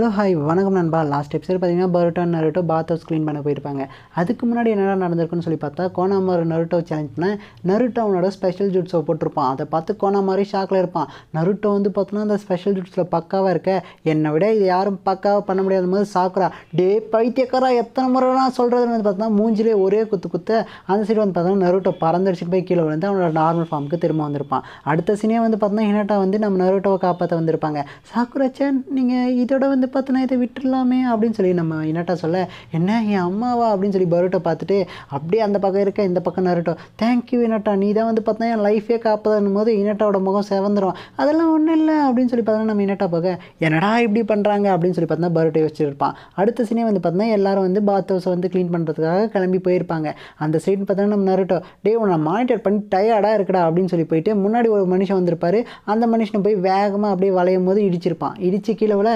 hello hi வணக்கம் நண்பா last episode பார்த்தீங்கன்னா பரோட்டான் நருட்டோ பாத் ஹவுஸ் க்ளீன் பண்ண போயிருப்பாங்க அதுக்கு முன்னாடி என்னடா நடந்திருக்குன்னு சொல்லி பார்த்தா கோனாமாரி நருட்டோ சேலஞ்ச்னா நருட்டோ அவனோட ஸ்பெஷல் ஜூட்ஸை போட்டிருப்பான் அதை பார்த்து கோனாமாரி ஷாக்கில் இருப்பான் நருட்டோ வந்து பார்த்தோன்னா அந்த ஸ்பெஷல் ஜூட்ஸில் பக்காவாக இருக்க என்னை விட இது யாரும் பக்காவாக பண்ண முடியாத மாதிரி சாக்குறா டே பைத்தியக்காரா எத்தனை முறை நான் சொல்கிறதுன்னு வந்து பார்த்தோன்னா மூஞ்சிலே ஒரே குத்து குத்து அந்த சைடு வந்து பார்த்தோன்னா நருட்டோ பறந்துடுச்சு போய் கீழே விழுந்து அவனோட நார்மல் ஃபார்முக்கு திரும்ப வந்திருப்பான் அடுத்த சீனே வந்து பார்த்தோன்னா ஹினட்டா வந்து நம்ம நருட்டோவை காப்பாற்ற வந்திருப்பாங்க சேன் நீங்கள் இதோட வந்து இதை பற்றினா இதை விட்டுடலாமே அப்படின்னு சொல்லி நம்ம என்னட்டா சொல்ல என்ன என் அம்மாவா அப்படின்னு சொல்லி பரோட்டா பார்த்துட்டு அப்படியே அந்த பக்கம் இருக்க இந்த பக்கம் நருட்டோம் தேங்க்யூ என்னட்டா நீ தான் வந்து பார்த்தா என் லைஃபே காப்பதுன்னு போது இனட்டாவோட முகம் செவந்துடும் அதெல்லாம் ஒன்றும் இல்லை அப்படின்னு சொல்லி பார்த்தோன்னா நம்ம இனட்டா பார்க்க என்னடா இப்படி பண்ணுறாங்க அப்படின்னு சொல்லி பார்த்தா பரோட்டா வச்சுருப்பான் அடுத்த சீனே வந்து பார்த்தா எல்லாரும் வந்து பாத் ஹவுஸை வந்து க்ளீன் பண்ணுறதுக்காக கிளம்பி போயிருப்பாங்க அந்த சைடு பார்த்தோன்னா நம்ம நருட்டோம் டே உன்னை மானிட்டர் பண்ணி டயர்டாக இருக்கடா அப்படின்னு சொல்லி போயிட்டு முன்னாடி ஒரு மனுஷன் வந்திருப்பார் அந்த மனுஷனை போய் வேகமாக அப்படியே வளையும் போது இடிச்சிருப்பான் இடிச்சு கீழே விட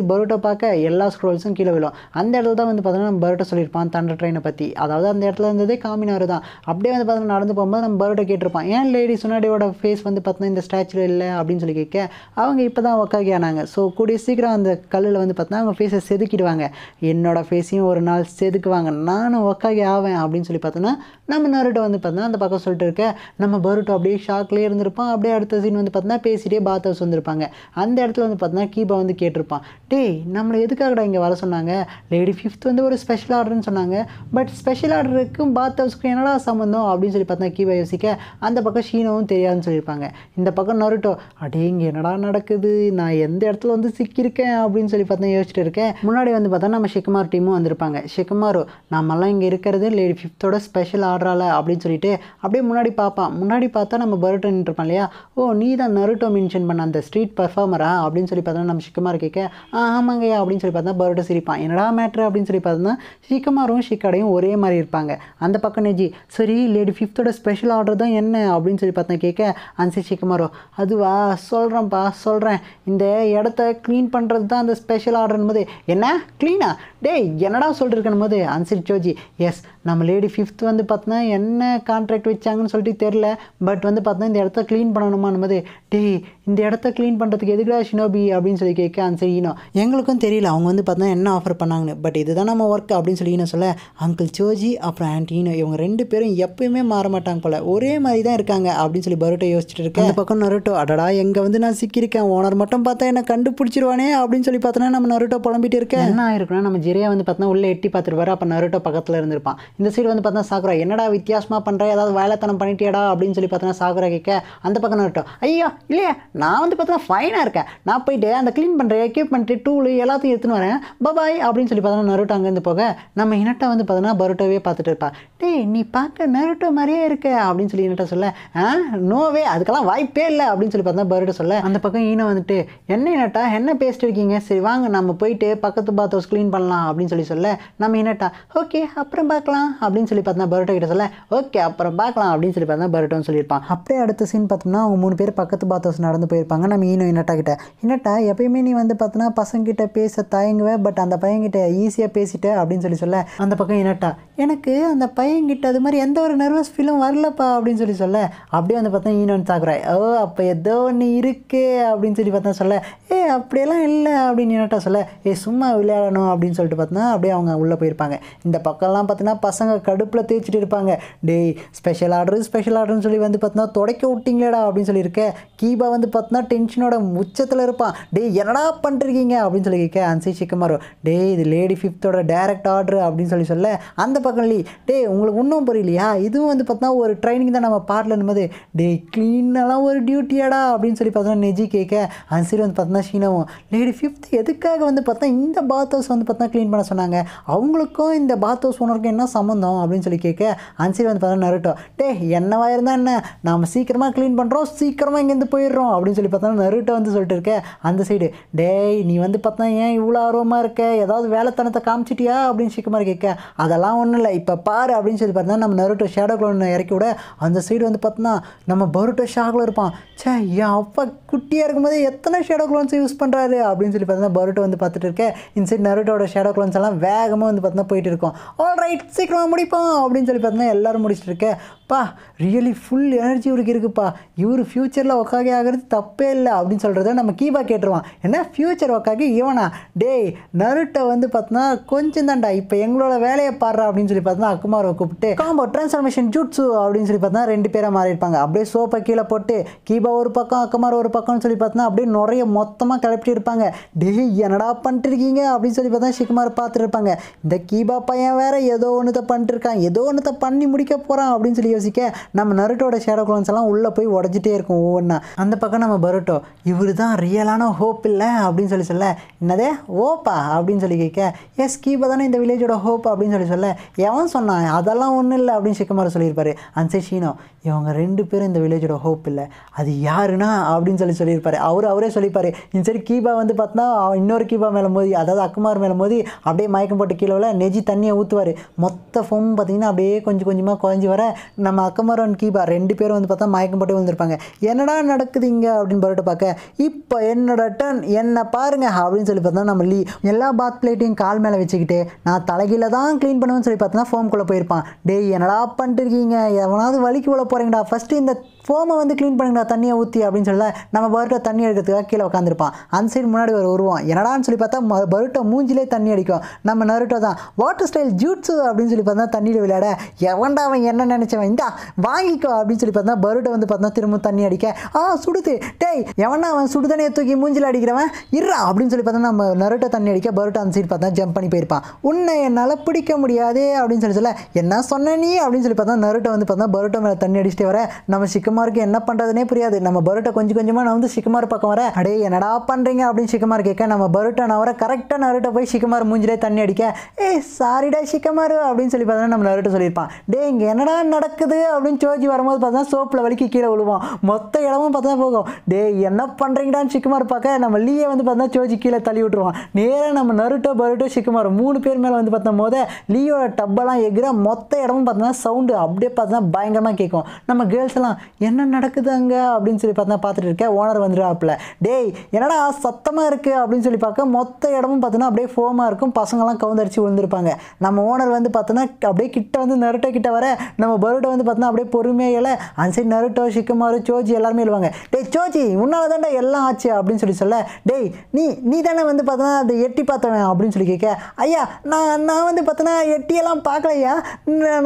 சரி பரோட்டோ பார்க்க எல்லா ஸ்க்ரோல்ஸும் கீழே விழும் அந்த இடத்துல தான் வந்து பார்த்தோன்னா நம்ம பரோட்டோ சொல்லியிருப்பான் தண்டர் ட்ரெயினை பற்றி அதாவது அந்த இடத்துல இருந்ததே காமினார் தான் அப்படியே வந்து பார்த்தோன்னா நடந்து போகும்போது நம்ம பரோட்டோ கேட்டிருப்பான் ஏன் லேடி சுனாடியோட ஃபேஸ் வந்து பார்த்தோன்னா இந்த ஸ்டாச்சு இல்லை அப்படின்னு சொல்லி கேட்க அவங்க இப்போ தான் உக்காக்கி ஆனாங்க ஸோ கூடிய சீக்கிரம் அந்த கல்லில் வந்து பார்த்தோன்னா அவங்க ஃபேஸை செதுக்கிடுவாங்க என்னோடய ஃபேஸையும் ஒரு நாள் செதுக்குவாங்க நானும் உக்காக்கி ஆவேன் அப்படின்னு சொல்லி பார்த்தோன்னா நம்ம நருட்டோ வந்து பார்த்தோன்னா அந்த பக்கம் சொல்லிட்டு இருக்க நம்ம பருட்டோ அப்படியே ஷாக்லேயே இருந்திருப்பான் அப்படியே அடுத்த சீன் வந்து பார்த்தோன்னா பேசிட்டே பாத் ஹவுஸ் வந்திருப்பாங்க அந்த இடத்துல வந்து பார்த்தோன்னா கீபா வந்து கேட்டிருப்பான் டேய் நம்மளை எதுக்காகடா இங்கே வர சொன்னாங்க லேடி ஃபிஃப்த் வந்து ஒரு ஸ்பெஷல் ஆர்டர்னு சொன்னாங்க பட் ஸ்பெஷல் ஆர்டருக்கும் பாத் ஹவுஸ்க்கும் என்னடா சம்மந்தம் அப்படின்னு சொல்லி பார்த்தா கீபா யோசிக்க அந்த பக்கம் ஷீனவும் தெரியாதுன்னு சொல்லியிருப்பாங்க இந்த பக்கம் நருட்டோ அடே இங்கே என்னடா நடக்குது நான் எந்த இடத்துல வந்து சிக்கியிருக்கேன் அப்படின்னு சொல்லி பார்த்தா யோசிச்சுட்டு இருக்கேன் முன்னாடி வந்து பார்த்தா நம்ம ஷிக்குமார் டீமும் வந்திருப்பாங்க ஷிக்குமாரோ நம்மலாம் இங்கே இருக்கிறது லேடி ஃபிஃப்த்தோட ஸ்பெஷல் ஆர்டர் ஆடுறாள அப்படின்னு சொல்லிட்டு அப்படியே முன்னாடி பார்ப்பான் முன்னாடி பார்த்தா நம்ம பர்டன் இருப்பான் இல்லையா ஓ நீ தான் நருட்டோ மென்ஷன் பண்ண அந்த ஸ்ட்ரீட் பர்ஃபார்மரா அப்படின்னு சொல்லி பார்த்தோன்னா நம்ம சிக்கமாக கேட்க ஆமாங்கய்யா அப்படின்னு சொல்லி பார்த்தா பர்ட்டோ சிரிப்பான் என்னடா மேட்ரு அப்படின்னு சொல்லி பார்த்தோன்னா சிக்கமாரும் சிக்கடையும் ஒரே மாதிரி இருப்பாங்க அந்த பக்கம் நெஜி சரி லேடி ஃபிஃப்த்தோட ஸ்பெஷல் ஆர்டர் தான் என்ன அப்படின்னு சொல்லி பார்த்தா கேட்க அன்சி சிக்கமாரோ அதுவா சொல்கிறேன்ப்பா சொல்கிறேன் இந்த இடத்த க்ளீன் பண்ணுறது தான் அந்த ஸ்பெஷல் ஆர்டர்னு போது என்ன க்ளீனா டேய் என்னடா சொல்லிருக்கணும் போது அன்சிட் ஜோஜி எஸ் நம்ம லேடி ஃபிஃப்த் வந்து பார்த்தோன்னா என்ன கான்ட்ராக்ட் வச்சாங்கன்னு சொல்லிட்டு தெரில பட் வந்து பார்த்தோன்னா இந்த இடத்த க்ளீன் பண்ணணுமா நம்ம டே இந்த இடத்த க்ளீன் பண்ணுறதுக்கு எதுக்குடா ஷினோபி அப்படின்னு சொல்லி கேட்க ஆன்சர் ஈனோ எங்களுக்கும் தெரியல அவங்க வந்து பார்த்தா என்ன ஆஃபர் பண்ணாங்கன்னு பட் இதுதான் நம்ம ஒர்க் அப்படின்னு சொல்லி ஈனோ சொல்ல அங்கிள் ஜோஜி அப்புறம் ஆன்டி ஈனோ இவங்க ரெண்டு பேரும் எப்பயுமே மாற மாட்டாங்க போல் ஒரே மாதிரி தான் இருக்காங்க அப்படின்னு சொல்லி பரோட்டோ யோசிச்சுட்டு இருக்கேன் அந்த பக்கம் நருட்டோ அடடா எங்கே வந்து நான் சிக்கியிருக்கேன் ஓனர் மட்டும் பார்த்தா என்ன கண்டுபிடிச்சிருவானே அப்படின்னு சொல்லி பார்த்தோன்னா நம்ம நருட்டோ புலம்பிட்டு இருக்கேன் என்ன ஆயிருக்குன்னா நம்ம ஜெரியா வந்து பார்த்தோன்னா உள்ளே எட்டி பார்த்துருப்பாரு அப்போ நருட்டோ பக்கத்தில் இருந்திருப்பான் இந்த சைடு வந்து பார்த்தா சாக்குறா என்னடா வித்தியாசமாக பண்ணுற ஏதாவது வேலைத்தனம் பண்ணிட்டேடா அப்படின்னு சொல்லி பார்த்தோன்னா சாக்குரா கேட்க அந்த பக்கம் நருட்டோ ஐயா இல்லையா நான் வந்து பார்த்தா ஃபைனாக இருக்கேன் நான் போயிட்டு அந்த க்ளீன் பண்ணுற எக்யூப்மெண்ட்டு டூலு எல்லாத்தையும் எடுத்துன்னு வரேன் பபாய் அப்படின்னு சொல்லி பார்த்தோன்னா நருட்டோ அங்கேருந்து போக நம்ம இனட்டை வந்து பார்த்தோன்னா பரோட்டோவே பார்த்துட்டு இருப்பா டேய் நீ பார்க்க நருட்டோ மாதிரியே இருக்க அப்படின்னு சொல்லி இனட்டை சொல்ல ஆ நோவே அதுக்கெல்லாம் வாய்ப்பே இல்லை அப்படின்னு சொல்லி பார்த்தா பரோட்டோ சொல்ல அந்த பக்கம் ஈனோ வந்துட்டு என்ன இனட்டா என்ன பேசிட்டு இருக்கீங்க சரி வாங்க நம்ம போயிட்டு பக்கத்து பாத் ஹவுஸ் க்ளீன் பண்ணலாம் அப்படின்னு சொல்லி சொல்ல நம்ம இனட்டா ஓகே அப்புறம் பார்க்கலாம் அப்படின்னு சொல்லி பார்த்தா பரோட்டோ கிட்ட சொல்ல ஓகே அப்புறம் பார்க்கலாம் அப்படின்னு சொல்லி பார்த்தா பரோட்டோன்னு சொல்லியிருப்பான் அப்படியே அடுத்த சீன் பார்த்தோம்னா அவங்க மூணு பேர் பக்கத்து பாத் ஹவுஸ் நடந்து போயிருப்பாங்க நம்ம ஈனோ இன்னட்டா கிட்ட இன்னட்டா எப்பயுமே நீ வந்து பார்த்தோன்னா பசங்கிட்ட பேச தயங்குவேன் பட் அந்த பையன்கிட்ட ஈஸியாக பேசிட்டே அப்படின்னு சொல்லி சொல்ல அந்த பக்கம் இனட்டா எனக்கு அந்த பையன்கிட்ட அது மாதிரி எந்த ஒரு நர்வஸ் ஃபீலும் வரலப்பா அப்படின்னு சொல்லி சொல்ல அப்படியே வந்து பார்த்தா ஈனோன்னு தாக்குறாய் ஓ அப்போ ஏதோ ஒன்று இருக்கே அப்படின்னு சொல்லி பார்த்தா சொல்ல ஏ அப்படியெல்லாம் இல்லை அப்படின்னு என்னட்டா சொல்ல ஏ சும்மா விளையாடணும் அப்படின்னு சொல்லிட்டு பார்த்தோன்னா அப்படியே அவங்க உள்ளே போயிருப்பாங்க இந்த பக்கம்லாம் பார்த்தீங்கன்னா பசங்க கடுப்பில் தேய்ச்சிட்டு இருப்பாங்க டேய் ஸ்பெஷல் ஆர்டர் ஸ்பெஷல் ஆர்டர்னு சொல்லி வந்து பார்த்தோன்னா தொடக்க விட்டிங்களேடா அப்படின்னு சொல்லியிருக்கேன் கீபா வந்து பார்த்தோன்னா டென்ஷனோட உச்சத்தில் இருப்பான் டேய் என்னடா பண்ணிருக்கீங்க அப்படின்னு சொல்லி கேட்க அன்சி சிக்கமாரோ டே இது லேடி ஃபிஃப்த்தோட டேரக்ட் ஆர்டர் அப்படின்னு சொல்லி சொல்ல அந்த பக்கம் இல்லை டேய் உங்களுக்கு ஒன்றும் புரியலையா இதுவும் வந்து பார்த்தோன்னா ஒரு ட்ரைனிங் தான் நம்ம பாட்டில் போது டேய் க்ளீனெல்லாம் ஒரு டியூட்டியாடா அப்படின்னு சொல்லி பார்த்தோன்னா நெஜி கேட்க அன்சி வந்து பார்த்தோன்னா தான் சீனவும் லேடி ஃபிஃப்த் எதுக்காக வந்து பார்த்தா இந்த பாத் ஹவுஸ் வந்து பார்த்தா க்ளீன் பண்ண சொன்னாங்க அவங்களுக்கும் இந்த பாத் ஹவுஸ் ஓனருக்கும் என்ன சம்மந்தம் அப்படின்னு சொல்லி கேட்க அன்சரி வந்து பார்த்தா நருட்டோ டே என்னவாக இருந்தால் என்ன நாம் சீக்கிரமாக க்ளீன் பண்ணுறோம் சீக்கிரமாக இங்கேருந்து போயிடுறோம் அப்படின்னு சொல்லி பார்த்தா நருட்டோ வந்து சொல்லிட்டு இருக்க அந்த சைடு டேய் நீ வந்து பார்த்தா ஏன் இவ்வளோ ஆர்வமாக இருக்க ஏதாவது வேலைத்தனத்தை காமிச்சிட்டியா அப்படின்னு சீக்கிரமாக கேட்க அதெல்லாம் ஒன்றும் இல்லை இப்போ பாரு அப்படின்னு சொல்லி பார்த்தா நம்ம நருட்டோ ஷேடோ க்ளோன் இறக்கி விட அந்த சைடு வந்து பார்த்தோன்னா நம்ம பருட்டோ ஷாக்கில் இருப்பான் சே என் அப்பா குட்டியாக இருக்கும்போது எத்தனை ஷேடோ க்ளோன்ஸ் கிளோன்ஸை யூஸ் பண்ணுறாரு அப்படின்னு சொல்லி பார்த்தீங்கன்னா பருட்டோ வந்து பார்த்துட்டு இருக்கேன் இன்சைட் நருட்டோட ஷேடோ க்ளோன்ஸ் எல்லாம் வேகமாக வந்து பார்த்தீங்கன்னா போயிட்டு இருக்கோம் ஆல் ரைட் சீக்கிரமாக முடிப்போம் அப்படின்னு சொல்லி பார்த்தீங்கன்னா எல்லோரும் முடிச்சுட்டு இருக்கேன் பா ரியலி ஃபுல் எனர்ஜி இவருக்கு இருக்குப்பா இவர் ஃப்யூச்சரில் ஒக்காகி ஆகிறது தப்பே இல்லை அப்படின்னு சொல்கிறத நம்ம கீபா கேட்டுருவான் ஏன்னா ஃப்யூச்சர் ஒக்காகி இவனா டேய் நருட்டை வந்து பார்த்தோன்னா கொஞ்சம் தான்டா இப்போ எங்களோட வேலையை பாடுறா அப்படின்னு சொல்லி பார்த்தோன்னா அக்குமாரை கூப்பிட்டு காம்போ ட்ரான்ஸ்ஃபர்மேஷன் ஜூட்ஸு அப்படின்னு சொல்லி பார்த்தோன்னா ரெண்டு பேராக மாறியிருப்பாங்க அப்படியே சோப்பை கீழே போட்டு கீபா ஒரு பக்கம் அக்குமார் ஒரு பக்கம்னு சொல்லி பார்த்தோன்னா அப்படியே நிறைய மொத்த மொத்தமாக கிளப்பிட்டு இருப்பாங்க டே என்னடா இருக்கீங்க அப்படின்னு சொல்லி பார்த்தா சிக்குமார் பார்த்துட்டு இருப்பாங்க இந்த கீபா பையன் வேற ஏதோ ஒன்றுத்தை பண்ணிட்டுருக்கான் ஏதோ ஒன்றுத்தை பண்ணி முடிக்க போகிறான் அப்படின்னு சொல்லி யோசிக்க நம்ம நருட்டோட ஷேடோ குலன்ஸ் எல்லாம் உள்ளே போய் உடஞ்சிட்டே இருக்கும் ஒவ்வொன்றா அந்த பக்கம் நம்ம பருட்டோ இவர் தான் ரியலான ஹோப் இல்லை அப்படின்னு சொல்லி சொல்ல என்னதே ஓப்பா அப்படின்னு சொல்லி கேட்க எஸ் கீபா தானே இந்த வில்லேஜோட ஹோப் அப்படின்னு சொல்லி சொல்ல எவன் சொன்னான் அதெல்லாம் ஒன்றும் இல்லை அப்படின்னு சிக்குமார் சொல்லியிருப்பாரு அன்சை ஷீனோ இவங்க ரெண்டு பேரும் இந்த வில்லேஜோட ஹோப் இல்லை அது யாருன்னா அப்படின்னு சொல்லி சொல்லியிருப்பாரு அவர் அவரே சொல்லியிருப்பார் சரி கீபா வந்து பார்த்தா இன்னொரு கீபா மேலே மோதி அதாவது அக்குமார் மேலே மோதி அப்படியே மயக்கம் போட்டு கீழே நெஜி தண்ணியை ஊற்றுவார் மொத்த ஃபோம் பார்த்திங்கன்னா அப்படியே கொஞ்சம் கொஞ்சமாக குறைஞ்சி வர நம்ம அக்குமார் அண்ட் கீபா ரெண்டு பேரும் வந்து பார்த்தா மயக்கம் போட்டு வந்திருப்பாங்க என்னடா நடக்குது இங்கே அப்படின்னு சொல்லிட்டு பார்க்க இப்போ என்னோட டர்ன் என்னை பாருங்கள் அப்படின்னு சொல்லி பார்த்தா நம்ம லீ எல்லா பாத் பிளேட்டையும் கால் மேலே வச்சுக்கிட்டு நான் தலைகீழ தான் க்ளீன் பண்ணுவேன்னு சொல்லி பார்த்தோன்னா ஃபோம்குள்ளே போயிருப்பான் டேய் என்னடா பண்ணிட்டுருக்கீங்க எவனாவது வலிக்கு உள்ள போகிறீங்கடா ஃபஸ்ட்டு இந்த ஃபோமை வந்து க்ளீன் பண்ணுங்கடா தண்ணியை ஊற்றி அப்படின்னு சொல்லி நம்ம பர்ட்டை தண்ணி எடுக்கிறதுக்காக கீழே உட்காந்துருப்பான் இருப்பான் அந்த சைடு முன்னாடி ஒரு வருவான் என்னடான்னு சொல்லி பார்த்தா பருட்டோ மூஞ்சிலே தண்ணி அடிக்கும் நம்ம நருட்டோ தான் வாட்டர் ஸ்டைல் ஜூட்ஸு அப்படின்னு சொல்லி பார்த்தா தண்ணியில் விளையாட எவன்டா அவன் என்ன நினச்சவன் இந்தா வாங்கிக்கோ அப்படின்னு சொல்லி பார்த்தா பருட்டை வந்து பார்த்தா திரும்ப தண்ணி அடிக்க ஆ சுடுது டேய் எவனா அவன் சுடு தண்ணியை தூக்கி மூஞ்சில் அடிக்கிறவன் இருறா அப்படின்னு சொல்லி பார்த்தா நம்ம நருட்டோ தண்ணி அடிக்க பருட்டோ அந்த சைடு பார்த்தா ஜம்ப் பண்ணி போயிருப்பான் உன்னை என்னால் பிடிக்க முடியாதே அப்படின்னு சொல்லி சொல்ல என்ன சொன்ன நீ அப்படின்னு சொல்லி பார்த்தா நருட்டோ வந்து பார்த்தா பருட்டோ மேலே தண்ணி அடிச்சுட்டே வர நம்ம சிக்கமாக இருக்கு என்ன பண்ணுறதுனே புரியாது நம்ம பருட்டோ கொஞ்சம் கொஞ்சமாக நான் வந்து சிக்கமாக பக்கம் வர அடே என்ன என்னடா பண்ணுறீங்க அப்படின்னு ஷிகமார் கேட்க நம்ம பருட்டன் அவரை கரெக்டாக நருட்டை போய் ஷிகமார் மூஞ்சிலே தண்ணி அடிக்க ஏ சாரிடா ஷிகமார் அப்படின்னு சொல்லி பார்த்தோன்னா நம்ம நருட்டை சொல்லியிருப்பான் டே இங்கே என்னடா நடக்குது அப்படின்னு சோஜி வரும்போது பார்த்தா சோப்பில் வலிக்கு கீழே விழுவோம் மொத்த இடமும் பார்த்தா போகும் டே என்ன பண்ணுறீங்கடான்னு சிக்கமாக பார்க்க நம்ம லீயை வந்து பார்த்தா சோஜி கீழே தள்ளி விட்ருவோம் நேராக நம்ம நருட்டோ பருட்டோ ஷிக்குமார் மூணு பேர் மேலே வந்து பார்த்தோம் போது லீயோட டப்பெல்லாம் எகிற மொத்த இடமும் பார்த்தோன்னா சவுண்டு அப்படியே பார்த்தா பயங்கரமாக கேட்கும் நம்ம கேர்ள்ஸ் எல்லாம் என்ன நடக்குது அங்கே அப்படின்னு சொல்லி பார்த்தா பார்த்துட்டு இருக்கேன் ஓனர் வந்துடுவாப்பில் டேய் என்னடா சத்தமாக இருக்குது அப்படின்னு சொல்லி பார்க்க மொத்த இடமும் பார்த்தோன்னா அப்படியே ஃபோமாக இருக்கும் பசங்கள்லாம் கவுந்தரிச்சு விழுந்திருப்பாங்க நம்ம ஓனர் வந்து பார்த்தோன்னா அப்படியே கிட்ட வந்து நருட்டோ கிட்ட வர நம்ம பரோட்டை வந்து பார்த்தோன்னா அப்படியே பொறுமையாக இல்லை அந்த சைடு நருட்டோ சிக்குமாறு சோஜி எல்லாருமே எழுவாங்க டேய் சோஜி உன்னால் தான்டா எல்லாம் ஆச்சு அப்படின்னு சொல்லி சொல்ல டேய் நீ நீ தானே வந்து பார்த்தோன்னா அதை எட்டி பார்த்தவன் அப்படின்னு சொல்லி கேட்க ஐயா நான் நான் வந்து பார்த்தோன்னா எட்டியெல்லாம் பார்க்கலையா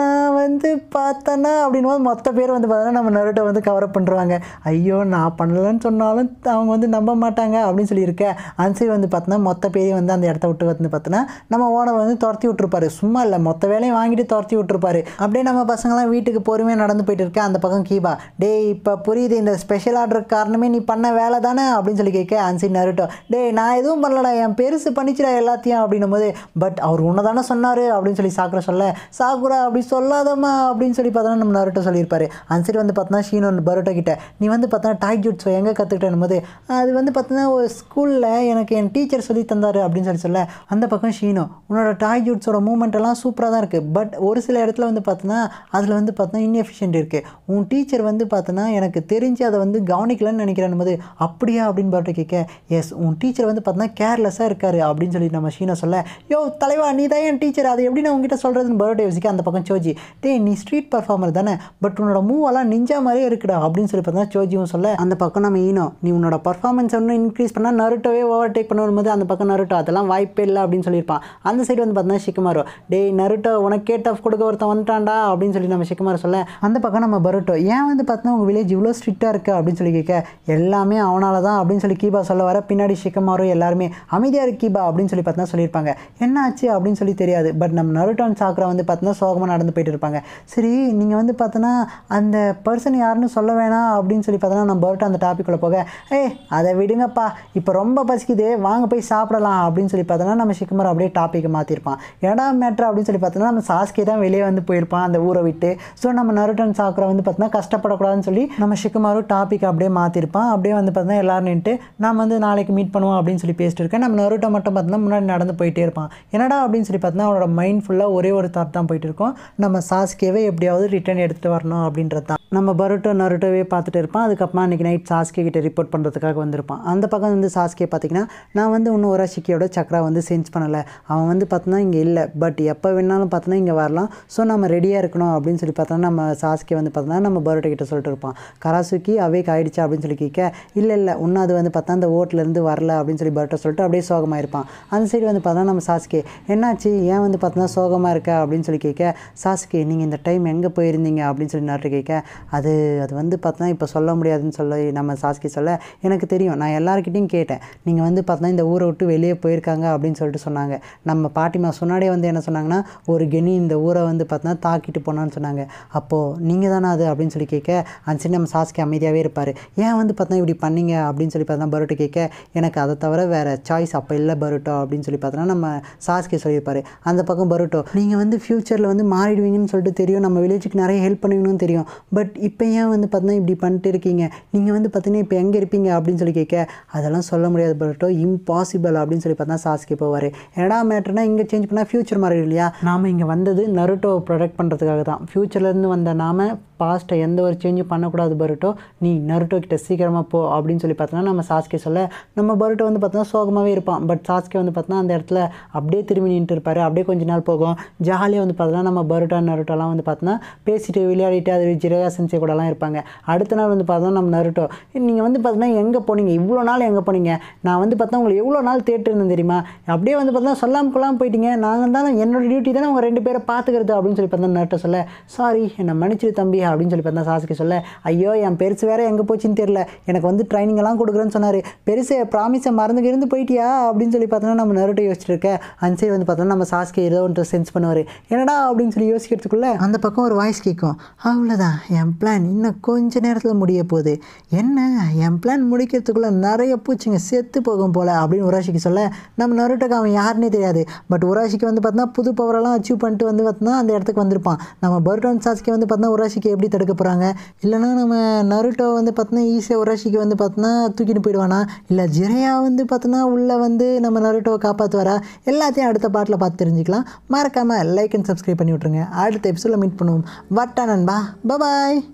நான் வந்து பார்த்தேன்னா அப்படின்னு போது மொத்த பேர் வந்து பார்த்தோன்னா நம்ம நருட்டை வந்து கவர் அப் பண்ணுறாங்க ஐயோ நான் பண்ணலன்னு சொன்னாலும் அவங்க வந்து நம்ப மாட்டாங்க மாட்டாங்க அப்படின்னு சொல்லியிருக்க அந்த வந்து பார்த்தோன்னா மொத்த பேரையும் வந்து அந்த இடத்த விட்டு வந்து பார்த்தோன்னா நம்ம ஓனர் வந்து துரத்தி விட்டுருப்பாரு சும்மா இல்லை மொத்த வேலையும் வாங்கிட்டு துரத்தி விட்டுருப்பாரு அப்படியே நம்ம பசங்களாம் வீட்டுக்கு பொறுமையாக நடந்து போயிட்டு இருக்க அந்த பக்கம் கீபா டே இப்போ புரியுது இந்த ஸ்பெஷல் ஆர்டர் காரணமே நீ பண்ண வேலை தானே அப்படின்னு சொல்லி கேட்க அன்சரி நருட்டோ டே நான் எதுவும் பண்ணலடா என் பெருசு பண்ணிச்சிடா எல்லாத்தையும் அப்படின்னும் போது பட் அவர் உன்னை தானே சொன்னார் அப்படின்னு சொல்லி சாக்குற சொல்ல சாக்குரா அப்படி சொல்லாதம்மா அப்படின்னு சொல்லி பார்த்தோன்னா நம்ம நருட்டோ சொல்லியிருப்பாரு அன்சைடு வந்து பார்த்தோன்னா ஷீனோன்னு பரோட்டோ கிட்ட நீ வந்து பார்த்தோன்னா டாய்ஜூட்ஸோ எங்கே கற்றுக்கிட்டேன் போது அது வந்து பார்த்தீங்கன்னா ஒரு ஸ்கூலில் எனக்கு என் டீச்சர் சொல்லி தந்தார் அப்படின்னு சொல்லி சொல்ல அந்த பக்கம் ஷீனோ உன்னோட டாய் ஜூட்ஸோட மூமெண்ட் எல்லாம் சூப்பராக தான் இருக்குது பட் ஒரு சில இடத்துல வந்து பார்த்தோன்னா அதில் வந்து பார்த்தினா இன்எஃபிஷியன்ட் இருக்குது உன் டீச்சர் வந்து பார்த்தோன்னா எனக்கு தெரிஞ்சு அதை வந்து கவனிக்கலன்னு நினைக்கிறேன் போது அப்படியா அப்படின்னு பாட்டு கேட்க எஸ் உன் டீச்சர் வந்து பார்த்தோன்னா கேர்லெஸ்ஸாக இருக்கார் அப்படின்னு சொல்லி நம்ம ஷீனோ சொல்ல யோ தலைவா நீ தான் என் டீச்சர் அதை எப்படி நான் உங்ககிட்ட சொல்கிறதுன்னு பர்த்டே யோசிக்க அந்த பக்கம் சோஜி டே நீ ஸ்ட்ரீட் பர்ஃபார்மர் தானே பட் உன்னோட மூவெல்லாம் நிஞ்சா மாதிரியே இருக்குடா அப்படின்னு சொல்லி பார்த்தோன்னா சோஜியும் சொல்ல அந்த பக்கம் நம்ம ஈனோ நீ உன்னோட பர்ஃபார்மன்ஸ் ஒன்று இன்னும் இன்க்ரீஸ் பண்ணால் நருட்டோவே ஓவர்டேக் பண்ண வரும்போது அந்த பக்கம் நருட்டோ அதெல்லாம் வாய்ப்பே இல்லை அப்படின்னு சொல்லியிருப்பான் அந்த சைடு வந்து பார்த்தீங்கன்னா ஷிக்குமாரோ டேய் நருட்டோ கேட் ஆஃப் கொடுக்க ஒருத்தன் வந்துட்டான்டா அப்படின்னு சொல்லி நம்ம ஷிக்குமாரோ சொல்ல அந்த பக்கம் நம்ம பருட்டோ ஏன் வந்து பார்த்தீங்கன்னா உங்கள் வில்லேஜ் இவ்வளோ ஸ்ட்ரிக்டாக இருக்குது அப்படின்னு சொல்லி கேட்க எல்லாமே அவனால் தான் அப்படின்னு சொல்லி கீபா சொல்ல வர பின்னாடி ஷிக்குமாரோ எல்லாருமே அமைதியாக இருக்கு கீபா அப்படின்னு சொல்லி பார்த்தீங்கன்னா சொல்லியிருப்பாங்க என்ன ஆச்சு அப்படின்னு சொல்லி தெரியாது பட் நம்ம நருட்டோன் சாக்கரை வந்து பார்த்தீங்கன்னா சோகமாக நடந்து போயிட்டு இருப்பாங்க சரி நீங்கள் வந்து பார்த்தோன்னா அந்த பர்சன் யாருன்னு சொல்ல வேணாம் அப்படின்னு சொல்லி பார்த்தோன்னா நம்ம பருட்டோ அந்த டாப்பிக்குள்ளே போக ஏய் அதை விடுங்க என்னங்கப்பா இப்போ ரொம்ப பசிக்குது வாங்க போய் சாப்பிடலாம் அப்படின்னு சொல்லி பார்த்தோன்னா நம்ம சிக்குமர் அப்படியே டாப்பிக்கை மாற்றிருப்பான் இடம் மேட்ரு அப்படின்னு சொல்லி பார்த்தோன்னா நம்ம சாஸ்கே தான் வெளியே வந்து போயிருப்பான் அந்த ஊரை விட்டு ஸோ நம்ம நருடன் சாக்குரை வந்து பார்த்தோன்னா கஷ்டப்படக்கூடாதுன்னு சொல்லி நம்ம ஷிக்குமாரும் டாப்பிக்கை அப்படியே மாற்றிருப்பான் அப்படியே வந்து பார்த்தோன்னா எல்லோரும் நின்றுட்டு நான் வந்து நாளைக்கு மீட் பண்ணுவோம் அப்படின்னு சொல்லி பேசிட்டு இருக்கேன் நம்ம நருட்டோ மட்டும் பார்த்தோன்னா முன்னாடி நடந்து போயிட்டே இருப்பான் என்னடா அப்படின்னு சொல்லி பார்த்தோன்னா அவனோட மைண்ட் ஃபுல்லாக ஒரே ஒரு தாட் தான் போயிட்டு இருக்கோம் நம்ம சாஸ்கேவே எப்படியாவது ரிட்டர்ன் எடுத்துகிட்டு வரணும் அப்படின்றது தான் நம்ம பருட்டோ நருட்டோவே பார்த்துட்டு இருப்பான் அதுக்கப்புறமா அன்றைக்கி நைட் சாஸ்கே கிட்டே ரிப்போர்ட் பண்ணுறதுக்காக வந்திருப்பான் அந்த பக்கம் வந்து சாஸ்கே பார்த்திங்கன்னா நான் வந்து இன்னும் ஒராஷிக்கியோட சக்கரா வந்து சேஞ்ச் பண்ணலை அவன் வந்து பார்த்தோன்னா இங்கே இல்லை பட் எப்போ வேணாலும் பார்த்தோன்னா இங்கே வரலாம் ஸோ நம்ம ரெடியாக இருக்கணும் அப்படின்னு சொல்லி பார்த்தோன்னா நம்ம சாஸ்கே வந்து பார்த்தோன்னா நம்ம பரோட்டா கிட்ட சொல்லிட்டு இருப்பான் கராசுக்கி அவேக் ஆயிடுச்சா அப்படின்னு சொல்லி கேட்க இல்லை இல்லை இன்னும் அது வந்து பார்த்தா அந்த ஓட்டிலேருந்து வரல அப்படின்னு சொல்லி பரோட்டா சொல்லிட்டு அப்படியே சோகமாக இருப்பான் அந்த சைடு வந்து பார்த்தோன்னா நம்ம சாஸ்கே என்னாச்சு ஏன் வந்து பார்த்தோன்னா சோகமாக இருக்க அப்படின்னு சொல்லி கேட்க சாஸ்கே நீங்கள் இந்த டைம் எங்கே போயிருந்தீங்க அப்படின்னு சொல்லி நட்டு கேட்க அது அது வந்து பார்த்தோன்னா இப்போ சொல்ல முடியாதுன்னு சொல்லி நம்ம சாஸ்கே சொல்ல எனக்கு தெரியும் நான் எல்லாருக்கிட்டையும் கேட்டேன் நீங்கள் வந்து பார்த்தீங்கன்னா இந்த ஊரை விட்டு வெளியே போயிருக்காங்க அப்படின்னு சொல்லிட்டு சொன்னாங்க நம்ம பாட்டிமா சொன்னாடே வந்து என்ன சொன்னாங்கன்னா ஒரு கெனி இந்த ஊரை வந்து பார்த்தினா தாக்கிட்டு போனான்னு சொன்னாங்க அப்போது நீங்கள் தானே அது அப்படின்னு சொல்லி கேட்க அந்த சின்ன சாஸ்கி அமைதியாகவே இருப்பார் ஏன் வந்து பார்த்தா இப்படி பண்ணீங்க அப்படின்னு சொல்லி பார்த்தா பரோட்டோ கேட்க எனக்கு அதை தவிர வேறு சாய்ஸ் அப்போ இல்லை பரோட்டோ அப்படின்னு சொல்லி பார்த்தோன்னா நம்ம சாஸ்கே சொல்லியிருப்பார் அந்த பக்கம் பரோட்டோ நீங்கள் வந்து ஃப்யூச்சரில் வந்து மாறிடுவீங்கன்னு சொல்லிட்டு தெரியும் நம்ம வில்லேஜுக்கு நிறைய ஹெல்ப் பண்ணுவீங்கன்னு தெரியும் பட் இப்போ ஏன் வந்து பார்த்தீங்கன்னா இப்படி பண்ணிட்டு இருக்கீங்க நீங்கள் வந்து பார்த்தீங்கன்னா இப்போ எங்கே இருப்பீங்க அப்படின்னு சொல்லி கேட்க அதெல்லாம் சொல்ல முடியாது பட்டோ இம்பாசிபிள் அப்படின்னு சொல்லி பார்த்தா சாஸ்கே போவார் என்னடா மேட்ருனா இங்கே சேஞ்ச் பண்ணால் ஃபியூச்சர் மாதிரி இல்லையா நாம் இங்கே வந்தது நருட்டோ ப்ரொடெக்ட் பண்ணுறதுக்காக தான் ஃப்யூச்சர்லேருந்து வந்த நாம் பாஸ்ட்டை எந்த ஒரு சேஞ்சும் பண்ணக்கூடாது பருட்டோ நீ நருட்டோ கிட்ட சீக்கிரமாக போ அப்படின்னு சொல்லி பார்த்தோன்னா நம்ம சாஸ்கே சொல்ல நம்ம பருட்டோ வந்து பார்த்தோன்னா சோகமாகவே இருப்பான் பட் சாஸ்கே வந்து பார்த்தோன்னா அந்த இடத்துல அப்படியே திரும்பி நின்றுட்டு இருப்பார் அப்படியே கொஞ்ச நாள் போகும் ஜாலியாக வந்து பார்த்தோன்னா நம்ம பரோட்டா நருட்டோலாம் வந்து பார்த்தோன்னா பேசிட்டு விளையாடிட்டு அது ஜிரகா செஞ்சு கூடலாம் இருப்பாங்க அடுத்த நாள் வந்து பார்த்தோன்னா நம்ம நருட்டோ நீங்கள் வந்து பார்த்தோன்னா எங்கே போனீங்க இவ்வளோ நாள் எங்கே போனீங்க நான் வந்து பார்த்தா உங்களை எவ்வளோ நாள் தேட்டிருந்தேன் தெரியுமா அப்படியே வந்து பார்த்தோன்னா சொல்லாமல் கொள்ளாமல் போயிட்டீங்க நாங்கள் தான் என்னோடய டியூட்டி தானே உங்கள் ரெண்டு பேரை பார்த்துக்கிறது அப்படின்னு சொல்லி பார்த்தோன்னா நருட்டோ சொல்ல சாரி என்னை மன்னிச்சிரு தம்பி அப்படியா அப்படின்னு சொல்லி பார்த்தா சாஸ்க்கு சொல்ல ஐயோ என் பெருசு வேறு எங்கே போச்சுன்னு தெரில எனக்கு வந்து ட்ரைனிங் எல்லாம் கொடுக்குறேன்னு சொன்னார் பெருசு ப்ராமிஸை மறந்து இருந்து போயிட்டியா அப்படின்னு சொல்லி பார்த்தோன்னா நம்ம நருட்டை யோசிச்சுட்டு அந்த சைடு வந்து பார்த்தோன்னா நம்ம சாஸ்கே ஏதோ ஒன்று சென்ஸ் பண்ணுவார் என்னடா அப்படின்னு சொல்லி யோசிக்கிறதுக்குள்ளே அந்த பக்கம் ஒரு வாய்ஸ் கேட்கும் அவ்வளோதான் என் பிளான் இன்னும் கொஞ்சம் நேரத்தில் முடிய போகுது என்ன என் பிளான் முடிக்கிறதுக்குள்ளே நிறைய பூச்சிங்க செத்து போகும் போல் அப்படின்னு உராசிக்கு சொல்ல நம்ம நருட்டக்கு அவன் யாருன்னே தெரியாது பட் உராசிக்கு வந்து பார்த்தோன்னா புது பவரெல்லாம் அச்சீவ் பண்ணிட்டு வந்து பார்த்தோன்னா அந்த இடத்துக்கு வந்திருப்பான் நம்ம பர்டோன் சாஸ்கே வந்து பார்த்தோன்னா உராசிக்கு எப்படி தடுக்க போகிறாங்க இல்லைனா நம்ம நருட்டோ வந்து பார்த்தோன்னா ஈஸியாக உராஷிக்கு வந்து பார்த்தோன்னா தூக்கிட்டு போயிடுவானா இல்லை ஜிரையா வந்து பார்த்தோன்னா உள்ளே வந்து நம்ம நருட்டோவை காப்பாற்றுவாரா எல்லாத்தையும் அடுத்த பாட்டில் பார்த்து தெரிஞ்சுக்கலாம் மறக்காமல் லைக் அண்ட் சப்ஸ்கிரைப் பண்ணி விட்ருங்க அடுத்த எபிசோடில் மீட் பண்ணுவோம் வட்டா நண்பா பபாய்